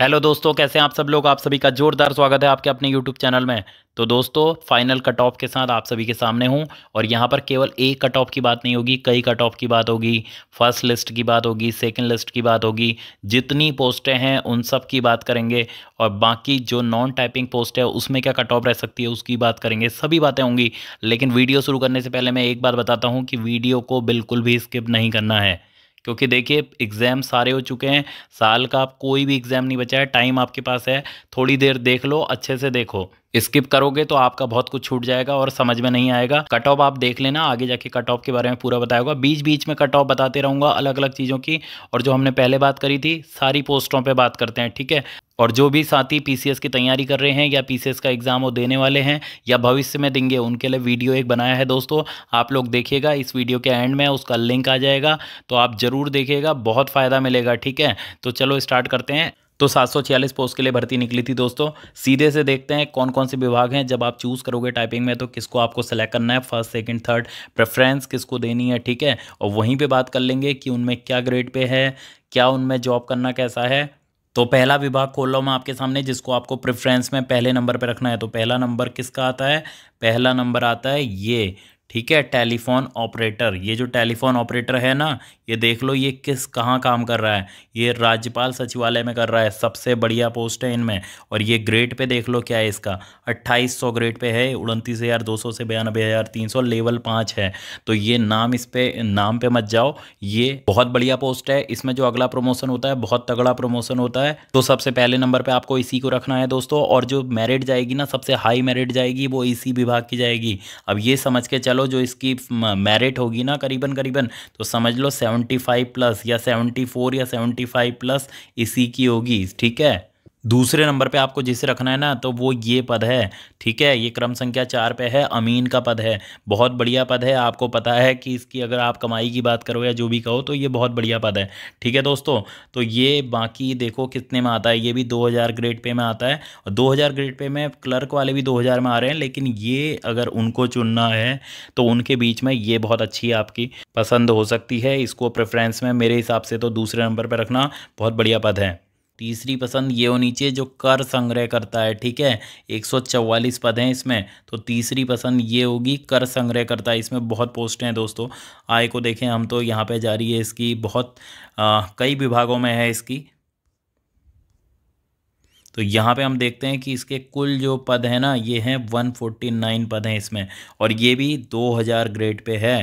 hello दोस्तों कैसे हैं आप सब लोग आप सभी का जोरदार स्वागत है आपके अपने यूट्यूब चैनल में तो दोस्तों फाइनल कट ऑफ के साथ आप सभी के सामने हूं और यहां पर केवल एक कट ऑफ की बात नहीं होगी कई कट ऑफ की बात होगी फर्स्ट लिस्ट की बात होगी सेकंड लिस्ट की बात होगी जितनी पोस्टें हैं उन सब की बात करेंगे और बाकी जो नॉन टाइपिंग पोस्ट है उसमें क्या कट ऑफ रह सकती है उसकी बात करेंगे सभी बातें होंगी लेकिन वीडियो शुरू करने से पहले मैं एक बात बताता हूँ कि वीडियो को बिल्कुल भी स्किप नहीं करना है क्योंकि देखिए एग्ज़ाम सारे हो चुके हैं साल का आप कोई भी एग्ज़ाम नहीं बचा है टाइम आपके पास है थोड़ी देर देख लो अच्छे से देखो स्किप करोगे तो आपका बहुत कुछ छूट जाएगा और समझ में नहीं आएगा कट ऑफ आप देख लेना आगे जाके कट ऑफ के बारे में पूरा बताएगा बीच बीच में कट ऑफ बताते रहूंगा अलग अलग चीज़ों की और जो हमने पहले बात करी थी सारी पोस्टों पर बात करते हैं ठीक है और जो भी साथी पीसीएस की तैयारी कर रहे हैं या पीसीएस का एग्ज़ाम वो देने वाले हैं या भविष्य में देंगे उनके लिए वीडियो एक बनाया है दोस्तों आप लोग देखिएगा इस वीडियो के एंड में उसका लिंक आ जाएगा तो आप ज़रूर देखिएगा बहुत फ़ायदा मिलेगा ठीक है तो चलो स्टार्ट करते हैं तो 746 पोस्ट के लिए भर्ती निकली थी दोस्तों सीधे से देखते हैं कौन कौन से विभाग हैं जब आप चूज़ करोगे टाइपिंग में तो किसको आपको सेलेक्ट करना है फर्स्ट सेकंड थर्ड प्रेफरेंस किसको देनी है ठीक है और वहीं पे बात कर लेंगे कि उनमें क्या ग्रेड पे है क्या उनमें जॉब करना कैसा है तो पहला विभाग खोल रहा हूँ मैं आपके सामने जिसको आपको प्रेफरेंस में पहले नंबर पर रखना है तो पहला नंबर किसका आता है पहला नंबर आता है ये ठीक है टेलीफोन ऑपरेटर ये जो टेलीफोन ऑपरेटर है ना ये देख लो ये किस कहाँ काम कर रहा है ये राज्यपाल सचिवालय में कर रहा है सबसे बढ़िया पोस्ट है इनमें और ये ग्रेड पे देख लो क्या है इसका अट्ठाईस ग्रेड पे है उनतीस हज़ार दो से बयानबे हज़ार तीन सौ लेवल पाँच है तो ये नाम इस पर नाम पे मत जाओ ये बहुत बढ़िया पोस्ट है इसमें जो अगला प्रमोशन होता है बहुत तगड़ा प्रमोशन होता है तो सबसे पहले नंबर पर आपको इसी को रखना है दोस्तों और जो मेरिट जाएगी ना सबसे हाई मेरिट जाएगी वो इसी विभाग की जाएगी अब ये समझ के चलो जो इसकी मेरिट होगी ना करीबन करीबन तो समझ लो सेवन सेवेंटी फाइव प्लस या सेवेंटी फोर या सेवेंटी फाइव प्लस इसी की होगी ठीक है दूसरे नंबर पे आपको जिसे रखना है ना तो वो ये पद है ठीक है ये क्रम संख्या चार पे है अमीन का पद है बहुत बढ़िया पद है आपको पता है कि इसकी अगर आप कमाई की बात करो या जो भी कहो तो ये बहुत बढ़िया पद है ठीक है दोस्तों तो ये बाकी देखो कितने में आता है ये भी 2000 ग्रेड पे में आता है और दो ग्रेड पे में क्लर्क वाले भी दो में आ रहे हैं लेकिन ये अगर उनको चुनना है तो उनके बीच में ये बहुत अच्छी आपकी पसंद हो सकती है इसको प्रेफरेंस में मेरे हिसाब से तो दूसरे नंबर पर रखना बहुत बढ़िया पद है तीसरी पसंद ये होनी चाहिए जो कर संग्रह करता है ठीक है एक पद हैं इसमें तो तीसरी पसंद ये होगी कर संग्रह करता है इसमें बहुत पोस्टें हैं दोस्तों आय को देखें हम तो यहाँ पे जा रही है इसकी बहुत आ, कई विभागों में है इसकी तो यहाँ पे हम देखते हैं कि इसके कुल जो पद हैं ना ये हैं 149 पद हैं इसमें और ये भी 2000 ग्रेड पे है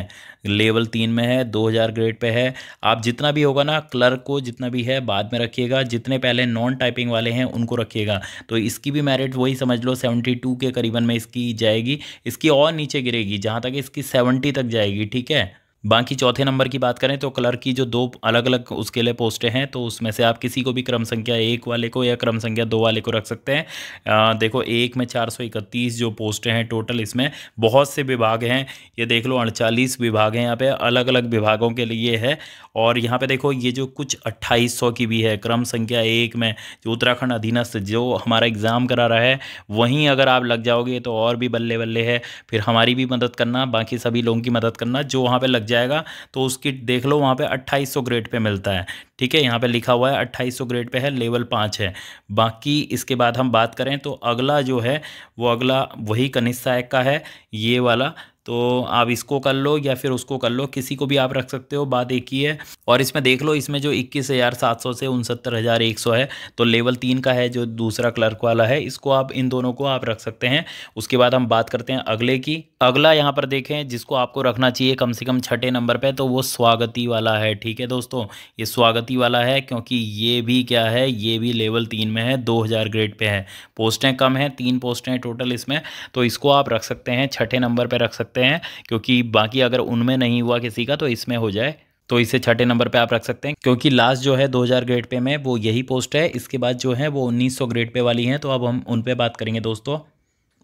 लेवल तीन में है 2000 ग्रेड पे है आप जितना भी होगा ना क्लर्क को जितना भी है बाद में रखिएगा जितने पहले नॉन टाइपिंग वाले हैं उनको रखिएगा तो इसकी भी मेरिट वही समझ लो 72 के करीबन में इसकी जाएगी इसकी और नीचे गिरेगी जहाँ तक इसकी सेवेंटी तक जाएगी ठीक है बाकी चौथे नंबर की बात करें तो क्लर्क की जो दो अलग अलग उसके लिए पोस्टें हैं तो उसमें से आप किसी को भी क्रम संख्या एक वाले को या क्रम संख्या दो वाले को रख सकते हैं आ, देखो एक में चार सौ इकतीस जो पोस्टें हैं टोटल इसमें बहुत से विभाग हैं ये देख लो अड़चालीस विभाग हैं यहाँ पे अलग अलग विभागों के लिए है और यहाँ पर देखो ये जो कुछ अट्ठाईस सौ की भी है क्रम संख्या एक में जो उत्तराखंड अधीनस्थ जो हमारा एग्ज़ाम करा रहा है वहीं अगर आप लग जाओगे तो और भी बल्ले बल्ले है फिर हमारी भी मदद करना बाकी सभी लोगों की मदद करना जो वहाँ पर लग जाएगा तो उसकी देख लो वहाँ पे 2800 ग्रेड पे मिलता है ठीक है यहाँ पे लिखा हुआ है 2800 ग्रेड पे है लेवल पाँच है बाकी इसके बाद हम बात करें तो अगला जो है वो अगला वही कनिष्ठ का है ये वाला तो आप इसको कर लो या फिर उसको कर लो किसी को भी आप रख सकते हो बात एक ही है और इसमें देख लो इसमें जो इक्कीस हज़ार सात सौ से उनसत्तर हज़ार एक सौ है तो लेवल तीन का है जो दूसरा क्लर्क वाला है इसको आप इन दोनों को आप रख सकते हैं उसके बाद हम बात करते हैं अगले की अगला यहाँ पर देखें जिसको आपको रखना चाहिए कम से कम छठे नंबर पर तो वो स्वागती वाला है ठीक है दोस्तों ये स्वागती वाला है क्योंकि ये भी क्या है ये भी लेवल तीन में है दो हज़ार ग्रेड पर है पोस्टें कम हैं तीन पोस्टें टोटल इसमें तो इसको आप रख सकते हैं छठे नंबर पर रख सकते सकते हैं क्योंकि बाकी अगर उनमें नहीं हुआ किसी का तो इसमें हो जाए तो इसे छठे नंबर पे आप रख सकते हैं क्योंकि लास्ट जो है 2000 ग्रेड पे में वो यही पोस्ट है इसके बाद जो है वो 1900 ग्रेड पे वाली है तो अब हम उन पे बात करेंगे दोस्तों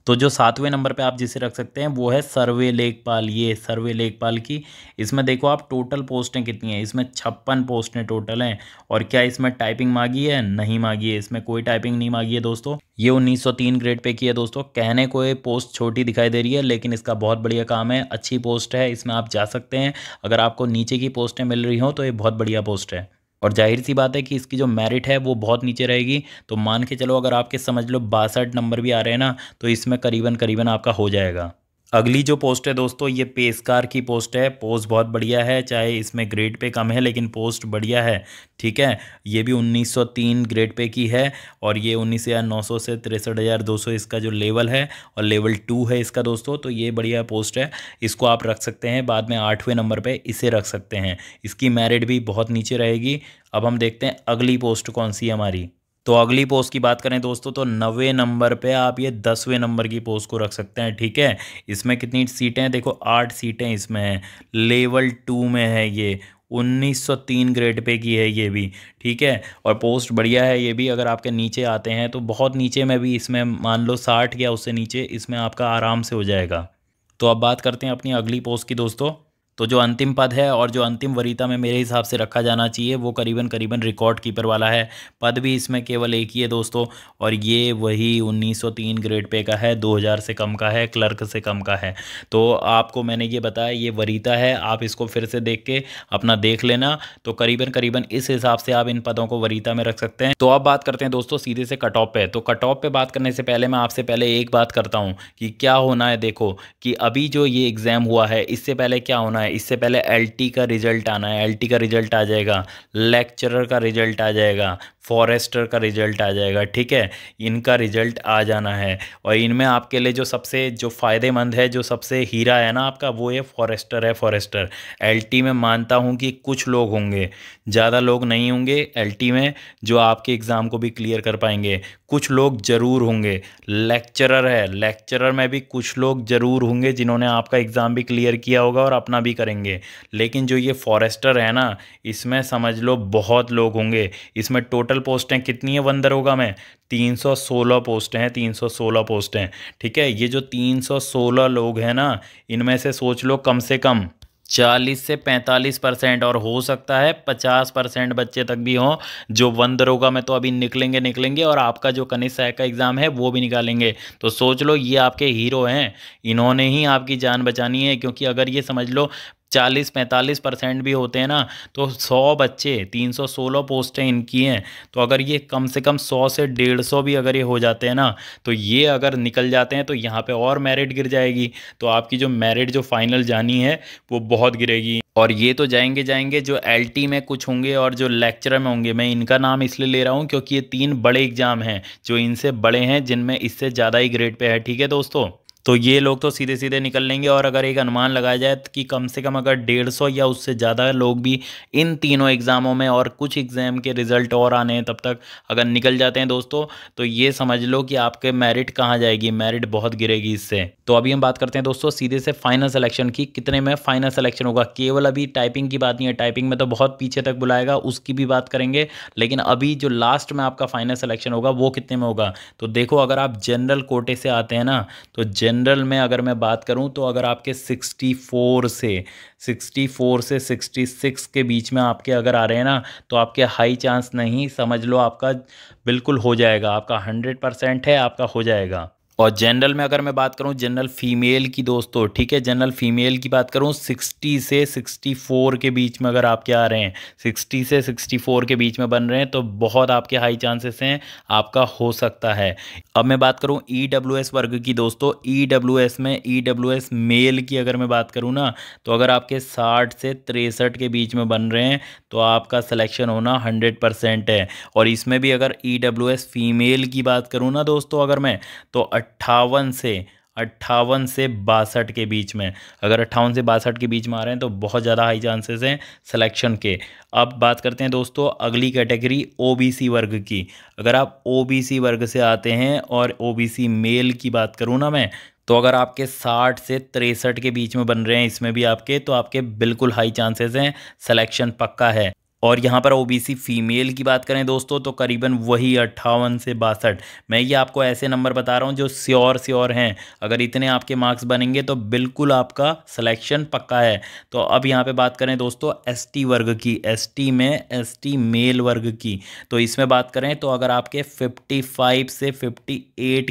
तो जो सातवें नंबर पे आप जिसे रख सकते हैं वो है सर्वे लेखपाल ये सर्वे लेखपाल की इसमें देखो आप टोटल पोस्टें कितनी हैं इसमें छप्पन पोस्टें टोटल हैं और क्या इसमें टाइपिंग मांगी है नहीं मांगी है इसमें कोई टाइपिंग नहीं मांगी है दोस्तों ये 1903 ग्रेड पे की है दोस्तों कहने को ये पोस्ट छोटी दिखाई दे रही है लेकिन इसका बहुत बढ़िया काम है अच्छी पोस्ट है इसमें आप जा सकते हैं अगर आपको नीचे की पोस्टें मिल रही हों तो ये बहुत बढ़िया पोस्ट है और जाहिर सी बात है कि इसकी जो मेरिट है वो बहुत नीचे रहेगी तो मान के चलो अगर आपके समझ लो बासठ नंबर भी आ रहे हैं ना तो इसमें करीबन करीबन आपका हो जाएगा अगली जो पोस्ट है दोस्तों ये पेशकार की पोस्ट है पोस्ट बहुत बढ़िया है चाहे इसमें ग्रेड पे कम है लेकिन पोस्ट बढ़िया है ठीक है ये भी 1903 ग्रेड पे की है और ये उन्नीस हज़ार नौ सौ से तिरसठ हज़ार दो सौ इसका जो लेवल है और लेवल टू है इसका दोस्तों तो ये बढ़िया पोस्ट है इसको आप रख सकते हैं बाद में आठवें नंबर पर इसे रख सकते हैं इसकी मैरिट भी बहुत नीचे रहेगी अब हम देखते हैं अगली पोस्ट कौन सी है हमारी तो अगली पोस्ट की बात करें दोस्तों तो नवे नंबर पे आप ये दसवें नंबर की पोस्ट को रख सकते हैं ठीक है इसमें कितनी सीटें हैं देखो आठ सीटें इसमें हैं लेवल टू में है ये 1903 ग्रेड पे की है ये भी ठीक है और पोस्ट बढ़िया है ये भी अगर आपके नीचे आते हैं तो बहुत नीचे में भी इसमें मान लो साठ या उससे नीचे इसमें आपका आराम से हो जाएगा तो अब बात करते हैं अपनी अगली पोस्ट की दोस्तों तो जो अंतिम पद है और जो अंतिम वरीता में मेरे हिसाब से रखा जाना चाहिए वो करीबन करीबन रिकॉर्ड कीपर वाला है पद भी इसमें केवल एक ही है दोस्तों और ये वही 1903 ग्रेड पे का है 2000 से कम का है क्लर्क से कम का है तो आपको मैंने ये बताया ये वरीता है आप इसको फिर से देख के अपना देख लेना तो करीबन करीबन इस हिसाब से आप इन पदों को वरीता में रख सकते हैं तो अब बात करते हैं दोस्तों सीधे से कट ऑफ पे तो कट ऑफ पे बात करने से पहले मैं आपसे पहले एक बात करता हूँ कि क्या होना है देखो कि अभी जो ये एग्ज़ाम हुआ है इससे पहले क्या होना है है इससे पहले एल का रिजल्ट आना है एल का रिजल्ट आ जाएगा लेक्चरर का रिजल्ट आ जाएगा फॉरेस्टर का रिजल्ट आ जाएगा ठीक है इनका रिजल्ट आ जाना है और इनमें आपके लिए जो सबसे जो फ़ायदेमंद है जो सबसे हीरा है ना आपका वो ये फॉरेस्टर है फॉरेस्टर एलटी में मानता हूँ कि कुछ लोग होंगे ज़्यादा लोग नहीं होंगे एलटी में जो आपके एग्ज़ाम को भी क्लियर कर पाएंगे कुछ लोग ज़रूर होंगे लेक्चरर है लेक्चरर में भी कुछ लोग ज़रूर होंगे जिन्होंने आपका एग्ज़ाम भी क्लियर किया होगा और अपना भी करेंगे लेकिन जो ये फॉरेस्टर है ना इसमें समझ लो बहुत लोग होंगे इसमें टोटल टोटल पोस्टें कितनी है वन दरोगा में 316 पोस्टें हैं 316 पोस्टें हैं ठीक है ये जो 316 लोग हैं ना इनमें से सोच लो कम से कम 40 से 45 परसेंट और हो सकता है 50 परसेंट बच्चे तक भी हों जो वन दरोगा में तो अभी निकलेंगे निकलेंगे और आपका जो कनिष्ठ सहायक का एग्ज़ाम है वो भी निकालेंगे तो सोच लो ये आपके हीरो हैं इन्होंने ही आपकी जान बचानी है क्योंकि अगर ये समझ लो चालीस पैंतालीस परसेंट भी होते हैं ना तो सौ बच्चे तीन सौ सोलह पोस्टें इनकी हैं तो अगर ये कम से कम सौ से डेढ़ सौ भी अगर ये हो जाते हैं ना तो ये अगर निकल जाते हैं तो यहाँ पर और मेरिट गिर जाएगी तो आपकी जो मेरिट जो फाइनल जानी है वो बहुत गिरेगी और ये तो जाएंगे जाएंगे जो एल में कुछ होंगे और जो लेक्चरर में होंगे मैं इनका नाम इसलिए ले रहा हूँ क्योंकि ये तीन बड़े एग्जाम हैं जो इनसे बड़े हैं जिनमें इससे ज़्यादा ही ग्रेड पे है ठीक है दोस्तों तो ये लोग तो सीधे सीधे निकल लेंगे और अगर एक अनुमान लगाया जाए कि कम से कम अगर डेढ़ सौ या उससे ज़्यादा लोग भी इन तीनों एग्ज़ामों में और कुछ एग्ज़ाम के रिज़ल्ट और आने हैं तब तक अगर निकल जाते हैं दोस्तों तो ये समझ लो कि आपके मेरिट कहाँ जाएगी मेरिट बहुत गिरेगी इससे तो अभी हम बात करते हैं दोस्तों सीधे से फाइनल सेलेक्शन की कितने में फाइनल सेलेक्शन होगा केवल अभी टाइपिंग की बात नहीं है टाइपिंग में तो बहुत पीछे तक बुलाएगा उसकी भी बात करेंगे लेकिन अभी जो लास्ट में आपका फाइनल सेलेक्शन होगा वो कितने में होगा तो देखो अगर आप जनरल कोटे से आते हैं ना तो जनरल जनरल में अगर मैं बात करूं तो अगर आपके 64 से 64 से 66 के बीच में आपके अगर आ रहे हैं ना तो आपके हाई चांस नहीं समझ लो आपका बिल्कुल हो जाएगा आपका 100 परसेंट है आपका हो जाएगा और जनरल में अगर मैं बात करूं जनरल फीमेल की दोस्तों ठीक है जनरल फीमेल की बात करूं 60 से 64 के बीच में अगर आपके आ रहे हैं 60 से 64 के बीच में बन रहे हैं तो बहुत आपके हाई चांसेस हैं आपका हो सकता है अब मैं बात करूं ई e वर्ग की दोस्तों ई e में ई e मेल की अगर मैं बात करूँ ना तो अगर आपके साठ से तिरसठ के बीच में बन रहे हैं तो आपका सलेक्शन होना हंड्रेड है और इसमें भी अगर ई फीमेल की बात करूँ ना दोस्तों अगर मैं तो अट्ठावन से अट्ठावन से बासठ के बीच में अगर अट्ठावन से बासठ के बीच में आ रहे हैं तो बहुत ज़्यादा हाई चांसेस हैं सिलेक्शन के अब बात करते हैं दोस्तों अगली कैटेगरी ओबीसी वर्ग की अगर आप ओबीसी वर्ग से आते हैं और ओबीसी मेल की बात करूँ ना मैं तो अगर आपके 60 से तिरसठ के बीच में बन रहे हैं इसमें भी आपके तो आपके बिल्कुल हाई चांसेस हैं सिलेक्शन पक्का है और यहाँ पर ओबीसी फीमेल की बात करें दोस्तों तो करीबन वही अट्ठावन से बासठ मैं ये आपको ऐसे नंबर बता रहा हूँ जो स्योर स्योर हैं अगर इतने आपके मार्क्स बनेंगे तो बिल्कुल आपका सिलेक्शन पक्का है तो अब यहाँ पे बात करें दोस्तों एसटी वर्ग की एसटी में एसटी मेल वर्ग की तो इसमें बात करें तो अगर आपके फिफ्टी से फिफ्टी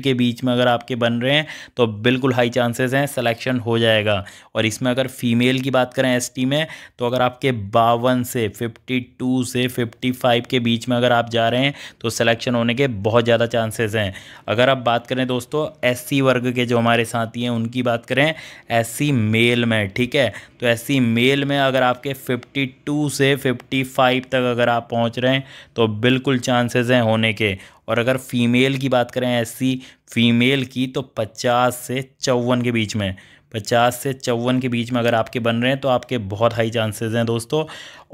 के बीच में अगर आपके बन रहे हैं तो बिल्कुल हाई चांसेस हैं सिलेक्शन हो जाएगा और इसमें अगर फीमेल की बात करें एसटी में तो अगर आपके बावन से फिफ्टी टू से फिफ्टी फाइव के बीच में अगर आप जा रहे हैं तो सिलेक्शन होने के बहुत ज़्यादा चांसेस हैं अगर आप बात करें दोस्तों एस वर्ग के जो हमारे साथी हैं उनकी बात करें एस मेल में ठीक है तो एस मेल में अगर आपके फिफ्टी टू से फिफ्टी फाइव तक अगर आप पहुँच रहे हैं तो बिल्कुल चांसेस हैं होने के और अगर फीमेल की बात करें एस फीमेल की तो पचास से चौवन के बीच में पचास से चौवन के बीच में अगर आपके बन रहे हैं तो आपके बहुत हाई चांसेस हैं दोस्तों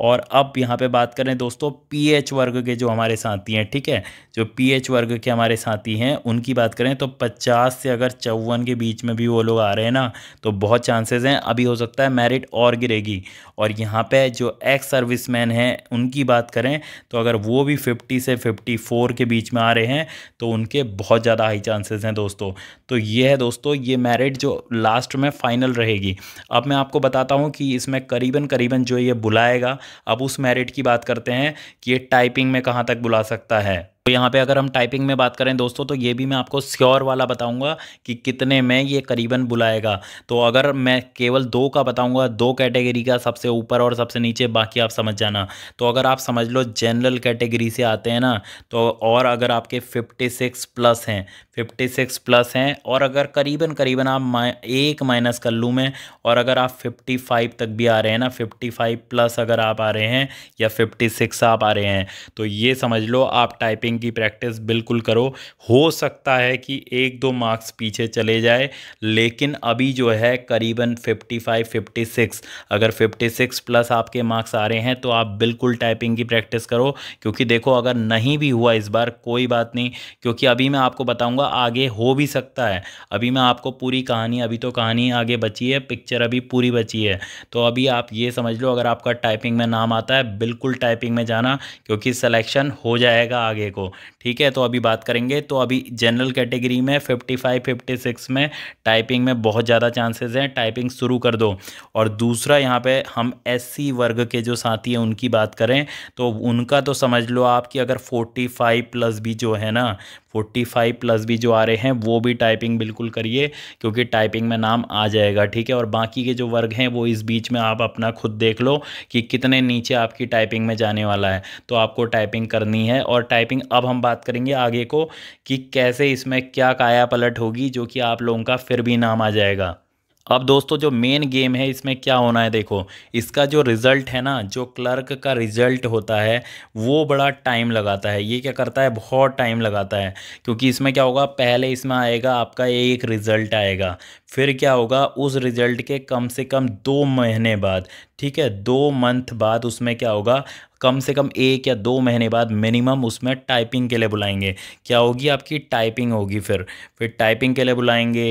और अब यहाँ पे बात करें दोस्तों पीएच वर्ग के जो हमारे साथी हैं ठीक है जो पीएच वर्ग के हमारे साथी हैं उनकी बात करें तो पचास से अगर चौवन के बीच में भी वो लोग आ रहे हैं ना तो बहुत चांसेज़ हैं अभी हो सकता है मेरिट और गिरेगी और यहाँ पर जो एक्स सर्विस मैन हैं उनकी बात करें तो अगर वो भी फिफ्टी से फिफ्टी के बीच में आ रहे हैं तो उनके बहुत ज़्यादा हाई चांसेस हैं दोस्तों तो ये है दोस्तों ये मेरिट जो लास्ट में है फाइनल रहेगी अब मैं आपको बताता हूँ कि इसमें करीबन करीबन जो ये बुलाएगा अब उस मेरिट की बात करते हैं कि ये टाइपिंग में कहाँ तक बुला सकता है तो यहाँ पे अगर हम टाइपिंग में बात करें दोस्तों तो ये भी मैं आपको श्योर वाला बताऊंगा कि कितने में ये करीबन बुलाएगा तो अगर मैं केवल दो का बताऊंगा दो कैटेगरी का सबसे ऊपर और सबसे नीचे बाकी आप समझ जाना तो अगर आप समझ लो जनरल कैटेगरी से आते हैं ना तो और अगर आपके फिफ्टी सिक्स प्लस हैं फिफ्टी सिक्स प्लस हैं और अगर करीबन करीबन आप एक माइनस कर लूँ मैं और अगर आप फिफ्टी फाइव तक भी आ रहे हैं ना फिफ्टी फाइव प्लस अगर आप आ रहे हैं या फिफ्टी सिक्स आप आ रहे हैं तो ये समझ लो आप टाइपिंग की प्रैक्टिस बिल्कुल करो हो सकता है कि एक दो मार्क्स पीछे चले जाए लेकिन अभी जो है करीबन 55 56 अगर 56 प्लस आपके मार्क्स आ रहे हैं तो आप बिल्कुल टाइपिंग की प्रैक्टिस करो क्योंकि देखो अगर नहीं भी हुआ इस बार कोई बात नहीं क्योंकि अभी मैं आपको बताऊंगा आगे हो भी सकता है अभी मैं आपको पूरी कहानी अभी तो कहानी आगे बची है पिक्चर अभी पूरी बची है तो अभी आप ये समझ लो अगर आपका टाइपिंग में नाम आता है बिल्कुल टाइपिंग में जाना क्योंकि सिलेक्शन हो जाएगा आगे को को ठीक है तो अभी बात करेंगे तो अभी जनरल कैटेगरी में फिफ्टी फाइव फिफ्टी सिक्स में टाइपिंग में बहुत ज़्यादा चांसेस हैं टाइपिंग शुरू कर दो और दूसरा यहाँ पे हम एससी वर्ग के जो साथी हैं उनकी बात करें तो उनका तो समझ लो आप कि अगर फोर्टी फाइव प्लस भी जो है ना फोर्टी फाइव प्लस भी जो आ रहे हैं वो भी टाइपिंग बिल्कुल करिए क्योंकि टाइपिंग में नाम आ जाएगा ठीक है और बाकी के जो वर्ग हैं वो इस बीच में आप अपना खुद देख लो कि कितने नीचे आपकी टाइपिंग में जाने वाला है तो आपको टाइपिंग करनी है और टाइपिंग अब हम बात करेंगे आगे को कि कैसे इसमें क्या काया पलट होगी जो कि आप लोगों का फिर भी नाम आ जाएगा अब दोस्तों जो मेन गेम है इसमें क्या होना है देखो इसका जो रिज़ल्ट है ना जो क्लर्क का रिज़ल्ट होता है वो बड़ा टाइम लगाता है ये क्या करता है बहुत टाइम लगाता है क्योंकि इसमें क्या होगा पहले इसमें आएगा आपका एक रिज़ल्ट आएगा फिर क्या होगा उस रिज़ल्ट के कम से कम दो महीने बाद ठीक है दो मंथ बाद उसमें क्या होगा कम से कम एक या दो महीने बाद मिनिमम उसमें टाइपिंग के लिए बुलाएंगे क्या होगी आपकी टाइपिंग होगी फिर फिर टाइपिंग के लिए बुलाएंगे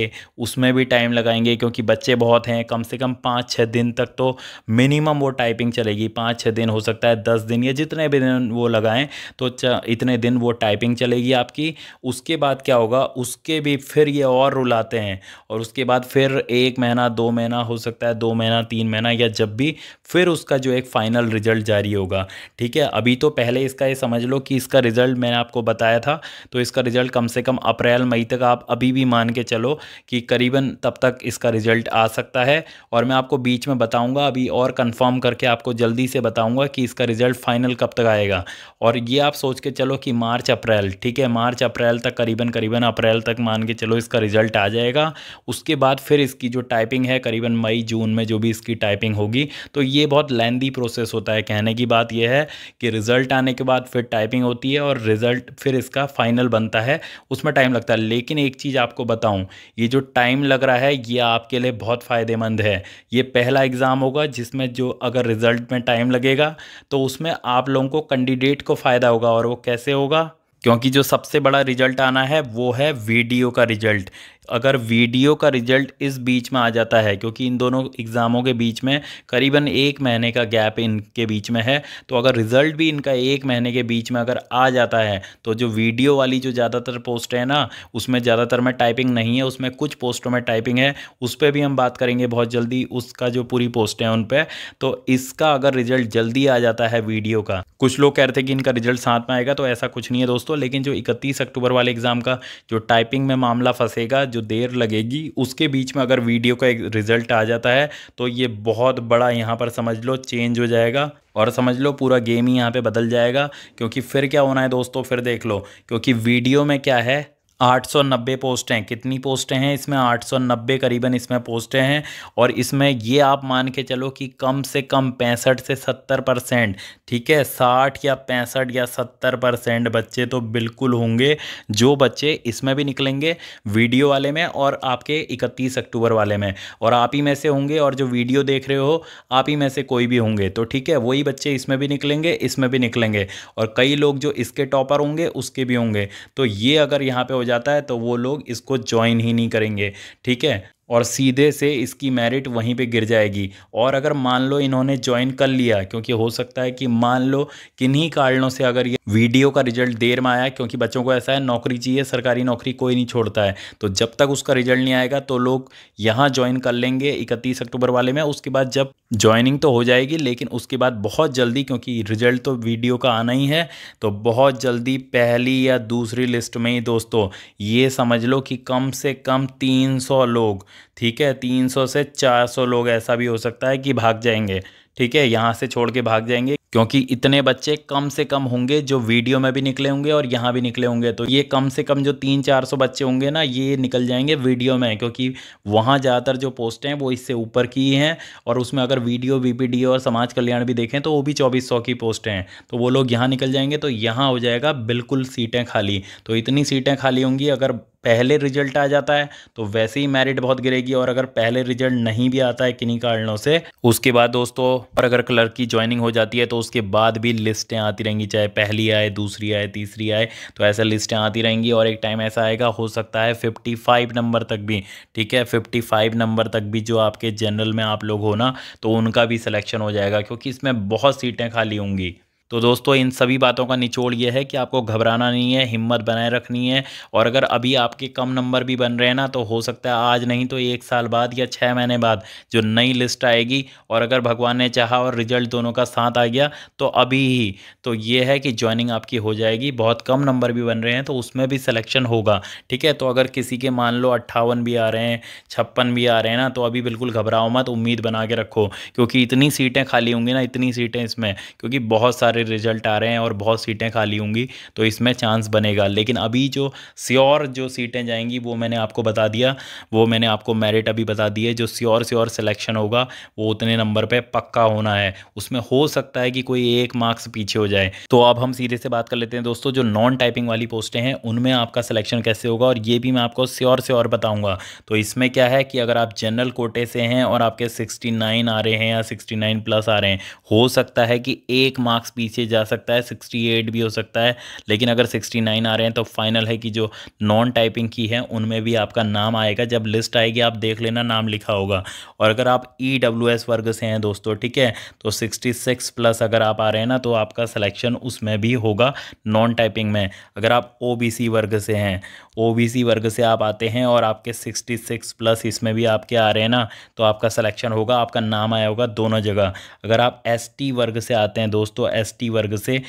उसमें भी टाइम लगाएंगे क्योंकि बच्चे बहुत हैं कम से कम पाँच छः दिन तक तो मिनिमम वो टाइपिंग चलेगी पाँच छः दिन हो सकता है दस दिन या जितने भी दिन वो लगाएं तो इतने दिन वो टाइपिंग चलेगी आपकी उसके बाद क्या होगा उसके भी फिर ये और रुलाते हैं और उसके बाद फिर एक महीना दो महीना हो सकता है दो महीना तीन महीना या जब भी फिर उसका जो एक फाइनल रिजल्ट जारी होगा ठीक है अभी तो पहले इसका ये समझ लो कि इसका रिजल्ट मैंने आपको बताया था तो इसका रिजल्ट कम से कम अप्रैल मई तक आप अभी भी मान के चलो कि करीबन तब तक इसका रिजल्ट आ सकता है और मैं आपको बीच में बताऊंगा अभी और कंफर्म करके आपको जल्दी से बताऊंगा कि इसका रिजल्ट फाइनल कब तक आएगा और ये आप सोच के चलो कि मार्च अप्रैल ठीक है मार्च अप्रैल तक करीबन करीबन अप्रैल तक मान के चलो इसका रिजल्ट आ जाएगा उसके बाद फिर इसकी जो टाइपिंग है करीबन मई जून में जो भी इसकी टाइपिंग होगी तो ये बहुत लेंदी प्रोसेस होता है कहने की बात यह है कि रिज़ल्ट आने के बाद फिर टाइपिंग होती है और रिज़ल्ट फिर इसका फाइनल बनता है उसमें टाइम लगता है लेकिन एक चीज़ आपको बताऊँ ये जो टाइम लग रहा है ये आपके लिए बहुत फ़ायदेमंद है ये पहला एग्ज़ाम होगा जिसमें जो अगर रिज़ल्ट में टाइम लगेगा तो उसमें आप लोगों को कैंडिडेट को फ़ायदा होगा और वो कैसे होगा क्योंकि जो सबसे बड़ा रिजल्ट आना है वो है वीडियो का रिजल्ट अगर वीडियो का रिजल्ट इस बीच में आ जाता है क्योंकि इन दोनों एग्ज़ामों के बीच में करीबन एक महीने का गैप इनके बीच में है तो अगर रिज़ल्ट भी इनका एक महीने के बीच में अगर आ जाता है तो जो वीडियो वाली जो ज़्यादातर पोस्ट है ना उसमें ज़्यादातर में टाइपिंग नहीं है उसमें कुछ पोस्टों में टाइपिंग है उस पर भी हम बात करेंगे बहुत जल्दी उसका जो पूरी पोस्ट है उन पर तो इसका अगर रिज़ल्ट जल्दी आ जाता है वीडियो का कुछ लोग कह रहे थे कि इनका रिजल्ट साथ में आएगा तो ऐसा कुछ नहीं है दोस्तों लेकिन जो इकतीस अक्टूबर वाले एग्ज़ाम का जो टाइपिंग में मामला फंसेगा जो देर लगेगी उसके बीच में अगर वीडियो का एक रिजल्ट आ जाता है तो ये बहुत बड़ा यहाँ पर समझ लो चेंज हो जाएगा और समझ लो पूरा गेम ही यहाँ पे बदल जाएगा क्योंकि फिर क्या होना है दोस्तों फिर देख लो क्योंकि वीडियो में क्या है 890 पोस्टें हैं कितनी पोस्टें हैं इसमें 890 करीबन इसमें पोस्टें हैं और इसमें ये आप मान के चलो कि कम से कम पैंसठ से 70 परसेंट ठीक है 60 या पैंसठ या 70 परसेंट बच्चे तो बिल्कुल होंगे जो बच्चे इसमें भी निकलेंगे वीडियो वाले में और आपके 31 अक्टूबर वाले में और आप ही में से होंगे और जो वीडियो देख रहे हो आप ही में से कोई भी होंगे तो ठीक है वही बच्चे इसमें भी निकलेंगे इसमें भी निकलेंगे और कई लोग जो इसके टॉपर होंगे उसके भी होंगे तो ये अगर यहाँ पर हो जाता है तो वो लोग इसको ज्वाइन ही नहीं करेंगे ठीक है और सीधे से इसकी मेरिट वहीं पे गिर जाएगी और अगर मान लो इन्होंने ज्वाइन कर लिया क्योंकि हो सकता है कि मान लो किन्हीं कारणों से अगर ये वीडियो का रिजल्ट देर में आया क्योंकि बच्चों को ऐसा है नौकरी चाहिए सरकारी नौकरी कोई नहीं छोड़ता है तो जब तक उसका रिजल्ट नहीं आएगा तो लोग यहाँ ज्वाइन कर लेंगे इकतीस अक्टूबर वाले में उसके बाद जब ज्वाइनिंग तो हो जाएगी लेकिन उसके बाद बहुत जल्दी क्योंकि रिजल्ट तो वीडियो का आना ही है तो बहुत जल्दी पहली या दूसरी लिस्ट में ही दोस्तों ये समझ लो कि कम से कम तीन लोग ठीक है तीन सौ से चार सौ लोग ऐसा भी हो सकता है कि भाग जाएंगे ठीक है यहाँ से छोड़ के भाग जाएंगे क्योंकि इतने बच्चे कम से कम होंगे जो वीडियो में भी निकले होंगे और यहाँ भी निकले होंगे तो ये कम से कम जो तीन चार सौ बच्चे होंगे ना ये निकल जाएंगे वीडियो में क्योंकि वहाँ ज़्यादातर जो पोस्ट हैं वो इससे ऊपर की हैं और उसमें अगर वीडियो वीपीडी और समाज कल्याण भी देखें तो वो भी चौबीस सौ की पोस्ट हैं तो वो लोग यहाँ निकल जाएंगे तो यहाँ हो जाएगा बिल्कुल सीटें खाली तो इतनी सीटें खाली होंगी अगर पहले रिजल्ट आ जाता है तो वैसे ही मेरिट बहुत गिरेगी और अगर पहले रिजल्ट नहीं भी आता है किन्हीं कारणों से उसके बाद दोस्तों और अगर क्लर्क की ज्वाइनिंग हो जाती है तो उसके बाद भी लिस्टें आती रहेंगी चाहे पहली आए दूसरी आए तीसरी आए तो ऐसा लिस्टें आती रहेंगी और एक टाइम ऐसा आएगा हो सकता है फिफ्टी फाइव नंबर तक भी ठीक है फिफ्टी फाइव नंबर तक भी जो आपके जनरल में आप लोग हो ना तो उनका भी सिलेक्शन हो जाएगा क्योंकि इसमें बहुत सीटें खाली होंगी तो दोस्तों इन सभी बातों का निचोड़ ये है कि आपको घबराना नहीं है हिम्मत बनाए रखनी है और अगर अभी आपके कम नंबर भी बन रहे हैं ना तो हो सकता है आज नहीं तो एक साल बाद या छः महीने बाद जो नई लिस्ट आएगी और अगर भगवान ने चाहा और रिजल्ट दोनों का साथ आ गया तो अभी ही तो ये है कि ज्वाइनिंग आपकी हो जाएगी बहुत कम नंबर भी बन रहे हैं तो उसमें भी सिलेक्शन होगा ठीक है तो अगर किसी के मान लो अट्ठावन भी आ रहे हैं छप्पन भी आ रहे हैं ना तो अभी बिल्कुल घबराओ मत उम्मीद बना के रखो क्योंकि इतनी सीटें खाली होंगी ना इतनी सीटें इसमें क्योंकि बहुत सारे सारे रिजल्ट आ रहे हैं और बहुत सीटें खाली होंगी तो इसमें चांस बनेगा लेकिन अभी जो स्योर जो सीटें जाएंगी वो मैंने आपको बता दिया वो मैंने आपको मेरिट अभी बता दिए जो स्योर स्योर सिलेक्शन होगा वो उतने नंबर पर पक्का होना है उसमें हो सकता है कि कोई एक मार्क्स पीछे हो जाए तो अब हम सीधे से बात कर लेते हैं दोस्तों जो नॉन टाइपिंग वाली पोस्टें हैं उनमें आपका सिलेक्शन कैसे होगा और ये भी मैं आपको श्योर श्योर बताऊंगा तो इसमें क्या है कि अगर आप जनरल कोटे से हैं और आपके 69 आ रहे हैं या 69 प्लस आ रहे हैं हो सकता है कि एक मार्क्स पीछे नीचे जा सकता है सिक्सटी एट भी हो सकता है लेकिन अगर सिक्सटी नाइन आ रहे हैं तो फाइनल है कि जो नॉन टाइपिंग की है उनमें भी आपका नाम आएगा जब लिस्ट आएगी आप देख लेना नाम लिखा होगा और अगर आप ई डब्ल्यू एस वर्ग से हैं दोस्तों ठीक है तो सिक्सटी सिक्स प्लस अगर आप आ रहे हैं ना तो आपका सिलेक्शन उसमें भी होगा नॉन टाइपिंग में अगर आप ओ बी सी वर्ग से हैं ओ बी सी वर्ग से आप आते हैं और आपके सिक्सटी सिक्स प्लस इसमें भी आपके आ रहे हैं ना तो आपका सिलेक्शन होगा आपका नाम आया होगा दोनों जगह अगर आप एस टी वर्ग से आते हैं दोस्तों एस टी वर्ग से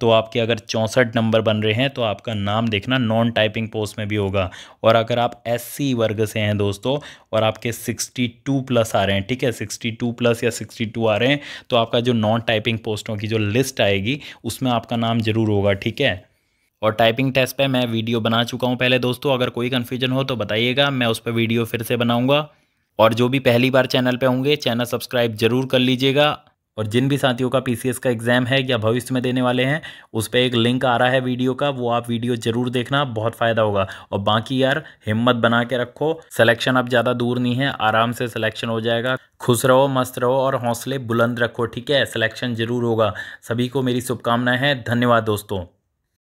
तो आपके अगर चौंसठ नंबर बन रहे हैं तो आपका नाम देखना नॉन टाइपिंग पोस्ट में भी होगा और अगर आप एस वर्ग से हैं दोस्तों और आपके सिक्सटी प्लस आ रहे हैं ठीक है सिक्सटी प्लस या सिक्सटी आ रहे हैं तो आपका जो नॉन टाइपिंग पोस्टों की जो लिस्ट आएगी उसमें आपका नाम ज़रूर होगा ठीक है और टाइपिंग टेस्ट पे मैं वीडियो बना चुका हूँ पहले दोस्तों अगर कोई कन्फ्यूजन हो तो बताइएगा मैं उस पर वीडियो फिर से बनाऊँगा और जो भी पहली बार चैनल पे होंगे चैनल सब्सक्राइब जरूर कर लीजिएगा और जिन भी साथियों का पीसीएस का एग्ज़ाम है या भविष्य में देने वाले हैं उस पर एक लिंक आ रहा है वीडियो का वो आप वीडियो ज़रूर देखना बहुत फ़ायदा होगा और बाकी यार हिम्मत बना के रखो सिलेक्शन अब ज़्यादा दूर नहीं है आराम से सिलेक्शन हो जाएगा खुश रहो मस्त रहो और हौसले बुलंद रखो ठीक है सिलेक्शन ज़रूर होगा सभी को मेरी शुभकामनाएं हैं धन्यवाद दोस्तों